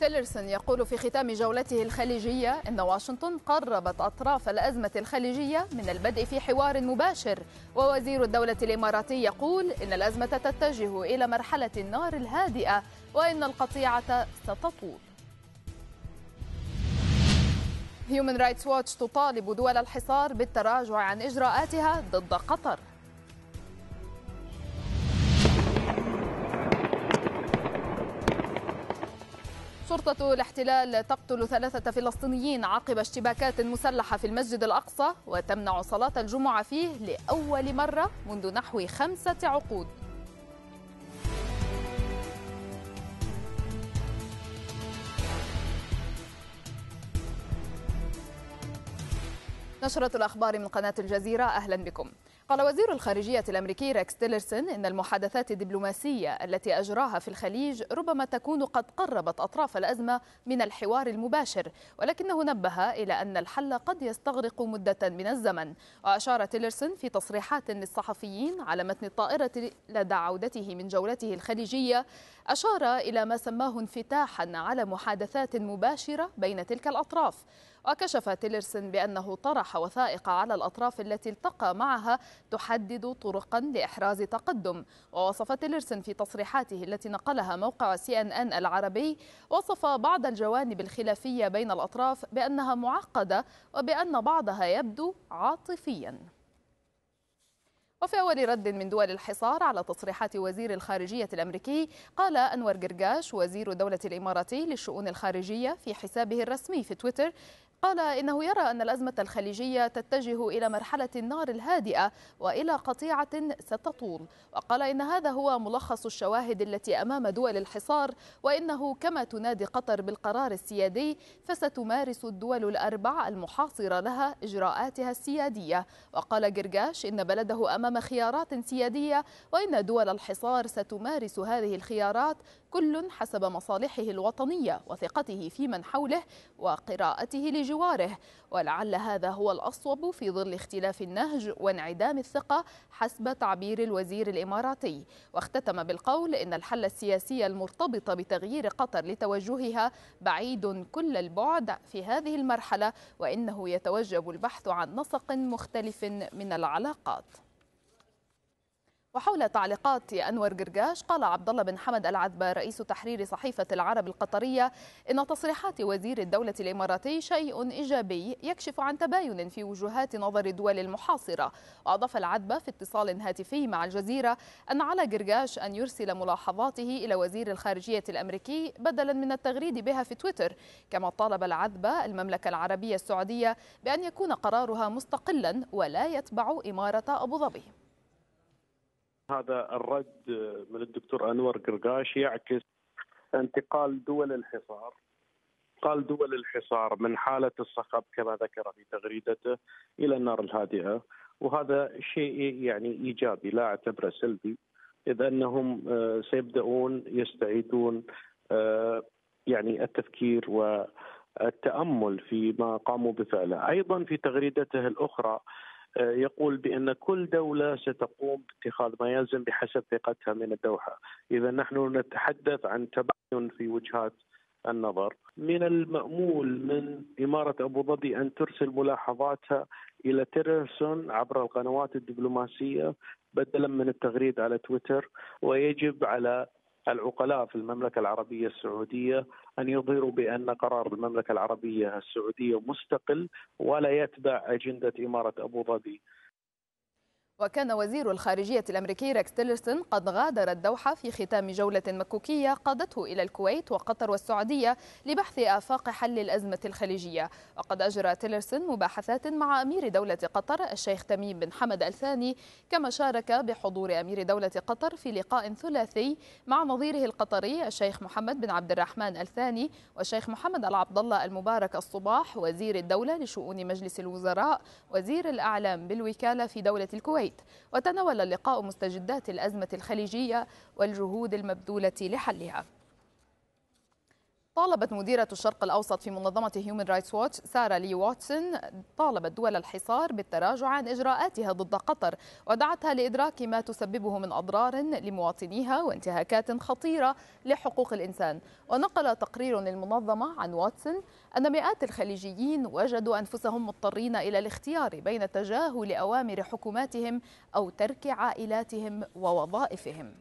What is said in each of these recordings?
تيلرسون يقول في ختام جولته الخليجية أن واشنطن قربت أطراف الأزمة الخليجية من البدء في حوار مباشر ووزير الدولة الإماراتي يقول إن الأزمة تتجه إلى مرحلة النار الهادئة وإن القطيعة ستطول هيومن رايتس واتش تطالب دول الحصار بالتراجع عن إجراءاتها ضد قطر شرطة الاحتلال تقتل ثلاثة فلسطينيين عقب اشتباكات مسلحة في المسجد الأقصى وتمنع صلاة الجمعة فيه لأول مرة منذ نحو خمسة عقود نشرة الأخبار من قناة الجزيرة أهلا بكم قال وزير الخارجية الأمريكي ريكس تيلرسون إن المحادثات الدبلوماسية التي أجراها في الخليج ربما تكون قد قربت أطراف الأزمة من الحوار المباشر ولكنه نبه إلى أن الحل قد يستغرق مدة من الزمن وأشار تيلرسون في تصريحات للصحفيين على متن الطائرة لدى عودته من جولته الخليجية أشار إلى ما سماه انفتاحا على محادثات مباشرة بين تلك الأطراف وكشف تيلرسون بأنه طرح وثائق على الأطراف التي التقى معها تحدد طرقا لإحراز تقدم ووصف تيلرسون في تصريحاته التي نقلها موقع سي ان ان العربي وصف بعض الجوانب الخلافية بين الأطراف بأنها معقدة وبأن بعضها يبدو عاطفياً وفي أول رد من دول الحصار على تصريحات وزير الخارجية الأمريكي قال أنور جرجاش وزير الدولة الإماراتي للشؤون الخارجية في حسابه الرسمي في تويتر قال إنه يرى أن الأزمة الخليجية تتجه إلى مرحلة النار الهادئة وإلى قطيعة ستطول وقال إن هذا هو ملخص الشواهد التي أمام دول الحصار وإنه كما تنادي قطر بالقرار السيادي فستمارس الدول الأربع المحاصرة لها إجراءاتها السيادية وقال جرجاش إن بلده أمام خيارات سيادية وإن دول الحصار ستمارس هذه الخيارات كل حسب مصالحه الوطنية وثقته في من حوله وقراءته لجنة بجواره ولعل هذا هو الأصوب في ظل اختلاف النهج وانعدام الثقة حسب تعبير الوزير الإماراتي واختتم بالقول إن الحل السياسي المرتبط بتغيير قطر لتوجهها بعيد كل البعد في هذه المرحلة وإنه يتوجب البحث عن نسق مختلف من العلاقات وحول تعليقات انور قرقاش قال عبد الله بن حمد العذبه رئيس تحرير صحيفه العرب القطريه ان تصريحات وزير الدوله الاماراتي شيء ايجابي يكشف عن تباين في وجهات نظر الدول المحاصره واضاف العذبه في اتصال هاتفي مع الجزيره ان على قرقاش ان يرسل ملاحظاته الى وزير الخارجيه الامريكي بدلا من التغريد بها في تويتر كما طالب العذبه المملكه العربيه السعوديه بان يكون قرارها مستقلا ولا يتبع اماره ابو ظبي هذا الرد من الدكتور انور قرقاش يعكس انتقال دول الحصار انتقال دول الحصار من حاله الصخب كما ذكر في تغريدته الى النار الهادئه وهذا شيء يعني ايجابي لا اعتبره سلبي اذ انهم آه، سيبداون يستعيدون آه، يعني التفكير والتامل فيما قاموا بفعله، ايضا في تغريدته الاخرى آه، يقول بأن كل دولة ستقوم باتخاذ ما يلزم بحسب ثقتها من الدوحة إذا نحن نتحدث عن تباين في وجهات النظر من المأمول من إمارة أبو ظبي أن ترسل ملاحظاتها إلى تيرسون عبر القنوات الدبلوماسية بدلا من التغريد على تويتر ويجب على العقلاء في المملكة العربية السعودية أن يظهروا بأن قرار المملكة العربية السعودية مستقل ولا يتبع أجندة إمارة أبو ظبي وكان وزير الخارجية الأمريكي ريكس تيلرسون قد غادر الدوحة في ختام جولة مكوكية قادته إلى الكويت وقطر والسعودية لبحث آفاق حل الأزمة الخليجية وقد أجرى تيلرسون مباحثات مع أمير دولة قطر الشيخ تميم بن حمد الثاني كما شارك بحضور أمير دولة قطر في لقاء ثلاثي مع نظيره القطري الشيخ محمد بن عبد الرحمن الثاني والشيخ محمد العبد الله المبارك الصباح وزير الدولة لشؤون مجلس الوزراء وزير الأعلام بالوكالة في دولة الكويت الكويت وتناول اللقاء مستجدات الأزمة الخليجية والجهود المبذولة لحلها طالبت مديرة الشرق الأوسط في منظمة هيومن رايتس ووتش سارة لي واتسون طالبت دول الحصار بالتراجع عن إجراءاتها ضد قطر ودعتها لإدراك ما تسببه من أضرار لمواطنيها وانتهاكات خطيرة لحقوق الإنسان ونقل تقرير للمنظمة عن واتسون أن مئات الخليجيين وجدوا أنفسهم مضطرين إلى الاختيار بين تجاهل أوامر حكوماتهم أو ترك عائلاتهم ووظائفهم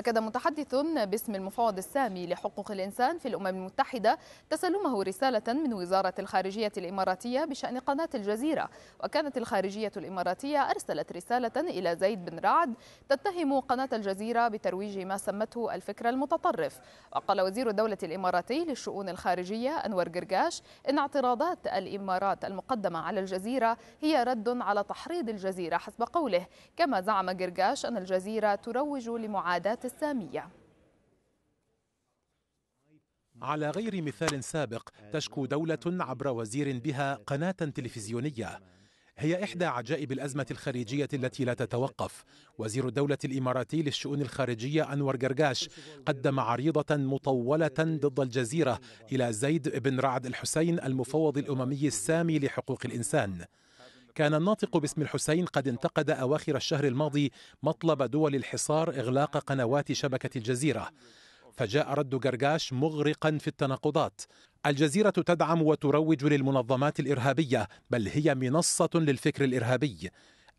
أكد متحدث باسم المفوض السامي لحقوق الإنسان في الأمم المتحدة تسلمه رسالة من وزارة الخارجية الإماراتية بشأن قناة الجزيرة وكانت الخارجية الإماراتية أرسلت رسالة إلى زيد بن رعد تتهم قناة الجزيرة بترويج ما سمته الفكر المتطرف وقال وزير الدولة الإماراتي للشؤون الخارجية أنور قرقاش إن اعتراضات الإمارات المقدمة على الجزيرة هي رد على تحريض الجزيرة حسب قوله كما زعم قرقاش أن الجزيرة تروج لمعاداة السامية على غير مثال سابق تشكو دولة عبر وزير بها قناة تلفزيونية هي إحدى عجائب الأزمة الخارجية التي لا تتوقف وزير الدولة الإماراتي للشؤون الخارجية أنور قرقاش قدم عريضة مطولة ضد الجزيرة إلى زيد بن رعد الحسين المفوض الأممي السامي لحقوق الإنسان كان الناطق باسم الحسين قد انتقد أواخر الشهر الماضي مطلب دول الحصار إغلاق قنوات شبكة الجزيرة فجاء رد قرقاش مغرقا في التناقضات الجزيرة تدعم وتروج للمنظمات الإرهابية بل هي منصة للفكر الإرهابي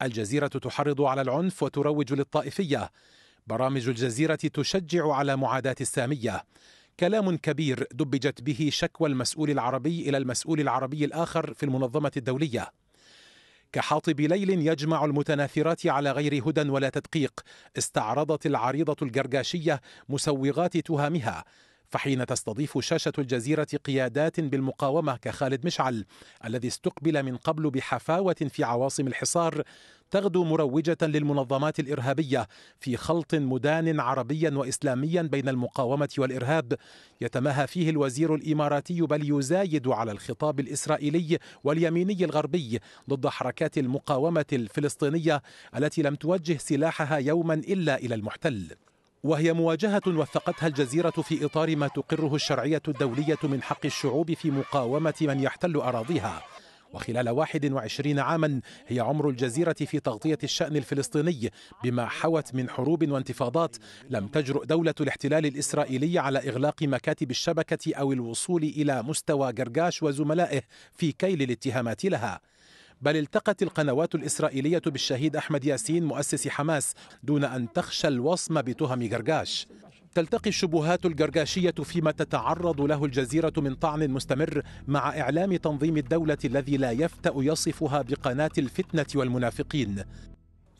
الجزيرة تحرض على العنف وتروج للطائفية برامج الجزيرة تشجع على معاداة السامية كلام كبير دبجت به شكوى المسؤول العربي إلى المسؤول العربي الآخر في المنظمة الدولية كحاطب ليل يجمع المتناثرات على غير هدى ولا تدقيق استعرضت العريضة الجرجاشية مسوغات تهامها فحين تستضيف شاشة الجزيرة قيادات بالمقاومة كخالد مشعل الذي استقبل من قبل بحفاوة في عواصم الحصار تغدو مروجة للمنظمات الإرهابية في خلط مدان عربيا وإسلاميا بين المقاومة والإرهاب يتماهى فيه الوزير الإماراتي بل يزايد على الخطاب الإسرائيلي واليميني الغربي ضد حركات المقاومة الفلسطينية التي لم توجه سلاحها يوما إلا إلى المحتل وهي مواجهة وثقتها الجزيرة في إطار ما تقره الشرعية الدولية من حق الشعوب في مقاومة من يحتل أراضيها وخلال 21 عاما هي عمر الجزيرة في تغطية الشأن الفلسطيني بما حوت من حروب وانتفاضات لم تجرؤ دولة الاحتلال الإسرائيلي على إغلاق مكاتب الشبكة أو الوصول إلى مستوى قرقاش وزملائه في كيل الاتهامات لها بل التقت القنوات الإسرائيلية بالشهيد أحمد ياسين مؤسس حماس دون أن تخشى الوصم بتهم جرجاش تلتقي الشبهات الجرجاشية فيما تتعرض له الجزيرة من طعن مستمر مع إعلام تنظيم الدولة الذي لا يفتأ يصفها بقناة الفتنة والمنافقين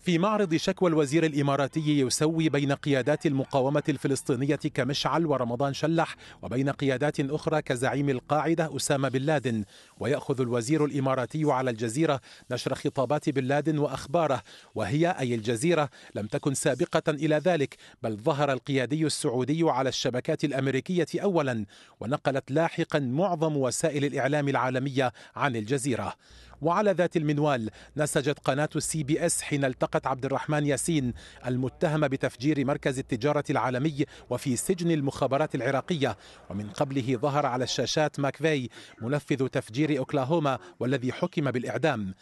في معرض شكوى الوزير الاماراتي يسوي بين قيادات المقاومه الفلسطينيه كمشعل ورمضان شلح وبين قيادات اخرى كزعيم القاعده اسامه بن لادن وياخذ الوزير الاماراتي على الجزيره نشر خطابات بن لادن واخباره وهي اي الجزيره لم تكن سابقه الى ذلك بل ظهر القيادي السعودي على الشبكات الامريكيه اولا ونقلت لاحقا معظم وسائل الاعلام العالميه عن الجزيره وعلى ذات المنوال نسجت قناة السي بي اس حين التقت عبد الرحمن ياسين المتهم بتفجير مركز التجارة العالمي وفي سجن المخابرات العراقية ومن قبله ظهر على الشاشات ماكفي منفذ تفجير أوكلاهوما والذي حكم بالإعدام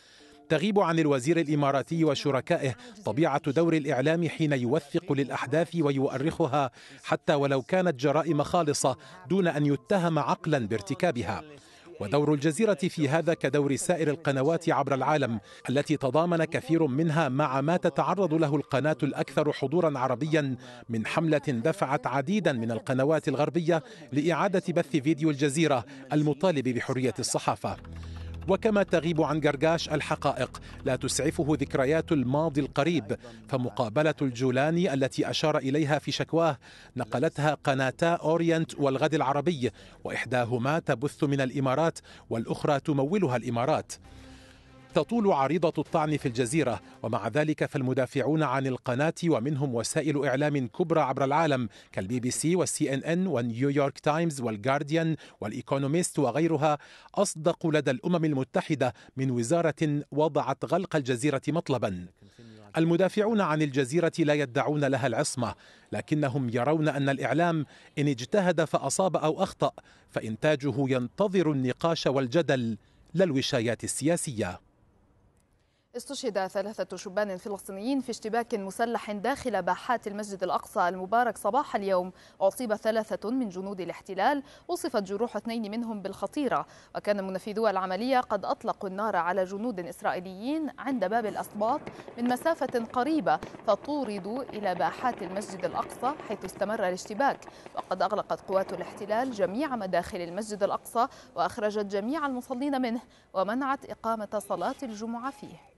تغيب عن الوزير الاماراتي وشركائه طبيعه دور الاعلام حين يوثق للاحداث ويؤرخها حتى ولو كانت جرائم خالصه دون ان يتهم عقلا بارتكابها ودور الجزيرة في هذا كدور سائر القنوات عبر العالم التي تضامن كثير منها مع ما تتعرض له القناة الأكثر حضورا عربيا من حملة دفعت عديدا من القنوات الغربية لإعادة بث فيديو الجزيرة المطالب بحرية الصحافة وكما تغيب عن جرجاش الحقائق لا تسعفه ذكريات الماضي القريب فمقابلة الجولاني التي أشار إليها في شكواه نقلتها قناتا أورينت والغد العربي وإحداهما تبث من الإمارات والأخرى تمولها الإمارات تطول عريضة الطعن في الجزيرة ومع ذلك فالمدافعون عن القناة ومنهم وسائل إعلام كبرى عبر العالم كالبي بي سي والسي إن إن والنيويورك تايمز والجارديان والإيكونوميست وغيرها أصدقوا لدى الأمم المتحدة من وزارة وضعت غلق الجزيرة مطلبا المدافعون عن الجزيرة لا يدعون لها العصمة لكنهم يرون أن الإعلام إن اجتهد فأصاب أو أخطأ فإنتاجه ينتظر النقاش والجدل لا الوشايات السياسيه استشهد ثلاثة شبان فلسطينيين في اشتباك مسلح داخل باحات المسجد الأقصى المبارك صباح اليوم أصيب ثلاثة من جنود الاحتلال وصفت جروح اثنين منهم بالخطيرة وكان منفذو العملية قد أطلقوا النار على جنود إسرائيليين عند باب الأسباط من مسافة قريبة فطوردوا إلى باحات المسجد الأقصى حيث استمر الاشتباك وقد أغلقت قوات الاحتلال جميع مداخل المسجد الأقصى وأخرجت جميع المصلين منه ومنعت إقامة صلاة الجمعة فيه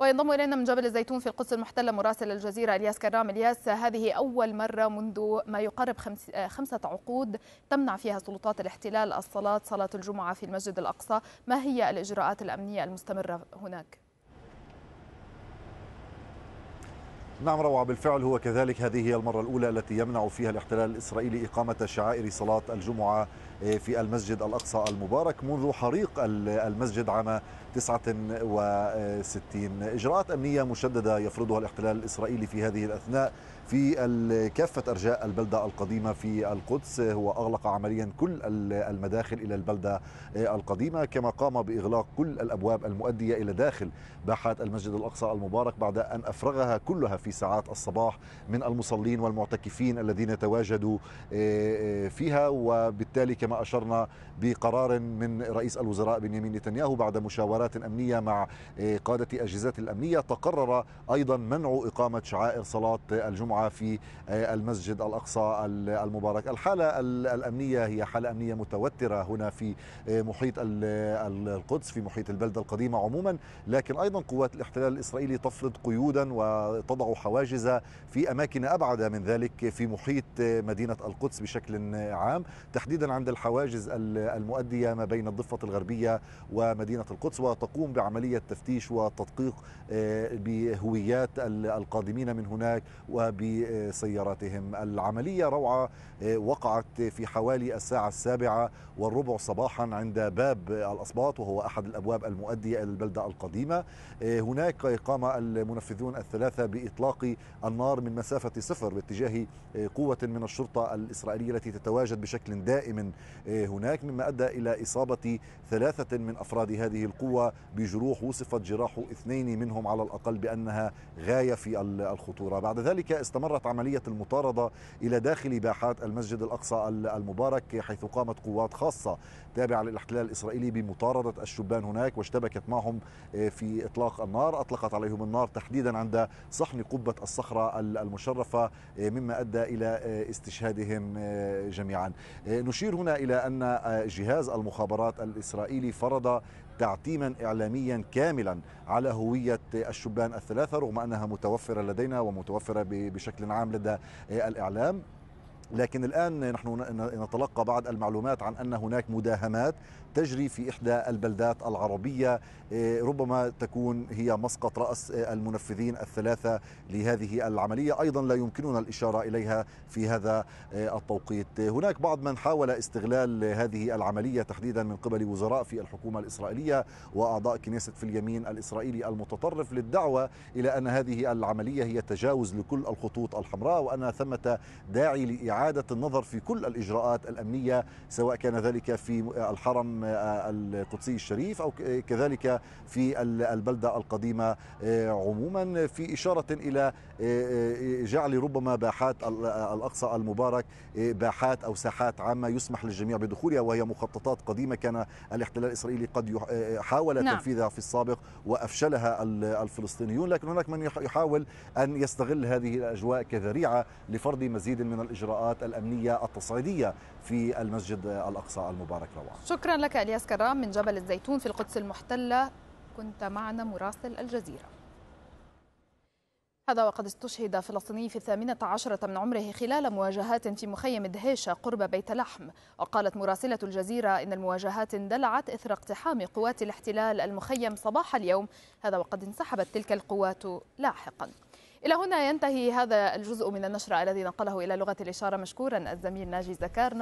وينضم إلينا من جبل الزيتون في القدس المحتلة مراسل الجزيرة إلياس كرام إلياس هذه أول مرة منذ ما يقارب آه، خمسة عقود تمنع فيها سلطات الاحتلال الصلاة صلاة الجمعة في المسجد الأقصى ما هي الإجراءات الأمنية المستمرة هناك؟ نعم روعة بالفعل هو كذلك هذه هي المرة الأولى التي يمنع فيها الاحتلال الإسرائيلي إقامة شعائر صلاة الجمعة آه، في المسجد الأقصى المبارك منذ حريق المسجد عام 69 إجراءات أمنية مشددة يفرضها الاحتلال الإسرائيلي في هذه الأثناء في كافة أرجاء البلدة القديمة في القدس هو أغلق عمليا كل المداخل إلى البلدة القديمة كما قام بإغلاق كل الأبواب المؤدية إلى داخل باحات المسجد الأقصى المبارك بعد أن أفرغها كلها في ساعات الصباح من المصلين والمعتكفين الذين تواجدوا آه، آه، فيها وبالتالي كما أشرنا بقرار من رئيس الوزراء بنيامين نتنياهو بعد مشاورات مؤتمرات أمنية مع آه، قادة أجهزات الأمنية تقرر أيضا منع إقامة شعائر صلاة الجمعة في آه، المسجد الأقصى المبارك الحالة الأمنية هي حالة أمنية متوترة هنا في آه، محيط القدس في محيط البلدة القديمة عموما لكن أيضا قوات الاحتلال الإسرائيلي تفرض قيودا وتضع حواجز في أماكن أبعد من ذلك في محيط مدينة القدس بشكل عام تحديدا عند الحواجز المؤدية ما بين الضفة الغربية ومدينة القدس وتقوم بعملية تفتيش وتدقيق آه، بهويات القادمين من هناك وبسياراتهم العملية روعة آه، وقعت في حوالي الساعة السابعة والربع صباحا عند باب الأصباط وهو أحد الأبواب المؤدية إلى البلدة القديمة آه، هناك قام المنفذون الثلاثة بإطلاق النار من مسافة صفر باتجاه قوة من الشرطة الإسرائيلية التي تتواجد بشكل دائم هناك مما أدى إلى إصابة ثلاثة من أفراد هذه القوة بجروح وصفت جراح اثنين منهم على الأقل بأنها غاية في الخطورة بعد ذلك استمرت عملية المطاردة إلى داخل باحات المسجد الأقصى المبارك حيث قامت قوات خاصة تابعة للاحتلال الإسرائيلي بمطاردة الشبان هناك واشتبكت معهم آه، في إطلاق النار أطلقت عليهم النار تحديدا عند صحن قبة الصخرة المشرفة آه، مما أدى إلى آه، استشهادهم جميعا نشير هنا إلى أن جهاز المخابرات الإسرائيلي فرض تعتيما إعلاميا كاملا على هوية الشبان الثلاثة رغم أنها متوفرة لدينا ومتوفرة بشكل عام لدى الإعلام لكن الآن نحن نتلقى بعض المعلومات عن أن هناك مداهمات تجري في إحدى البلدات العربية إيه، ربما تكون هي مسقط رأس إيه، المنفذين الثلاثة لهذه العملية أيضا لا يمكننا الإشارة إليها في هذا إيه، التوقيت هناك بعض من حاول استغلال هذه العملية تحديدا من قبل وزراء في الحكومة الإسرائيلية وأعضاء كنيسة في اليمين الإسرائيلي المتطرف للدعوة إلى أن هذه العملية هي تجاوز لكل الخطوط الحمراء وأن ثمة داعي لإعادة النظر في كل الإجراءات الأمنية سواء كان ذلك في الحرم الحرم آه، القدسي الشريف أو كذلك في البلدة القديمة آه، عموما في إشارة إلى آه، جعل ربما باحات الأقصى المبارك باحات أو ساحات عامة يسمح للجميع بدخولها وهي مخططات قديمة كان الاحتلال الإسرائيلي قد حاول نعم. تنفيذها في السابق وأفشلها الفلسطينيون لكن هناك من يحاول أن يستغل هذه الأجواء كذريعة لفرض مزيد من الإجراءات الأمنية التصعيدية في المسجد الأقصى المبارك روعة شكرا لك إلياس كرام من جبل الزيتون في القدس المحتلة كنت معنا مراسل الجزيرة هذا وقد استشهد فلسطيني في الثامنة عشرة من عمره خلال مواجهات في مخيم دهيشة قرب بيت لحم وقالت مراسلة الجزيرة إن المواجهات اندلعت إثر اقتحام قوات الاحتلال المخيم صباح اليوم هذا وقد انسحبت تلك القوات لاحقا إلى هنا ينتهي هذا الجزء من النشرة الذي نقله إلى لغة الإشارة مشكورا الزميل ناجي زكارنا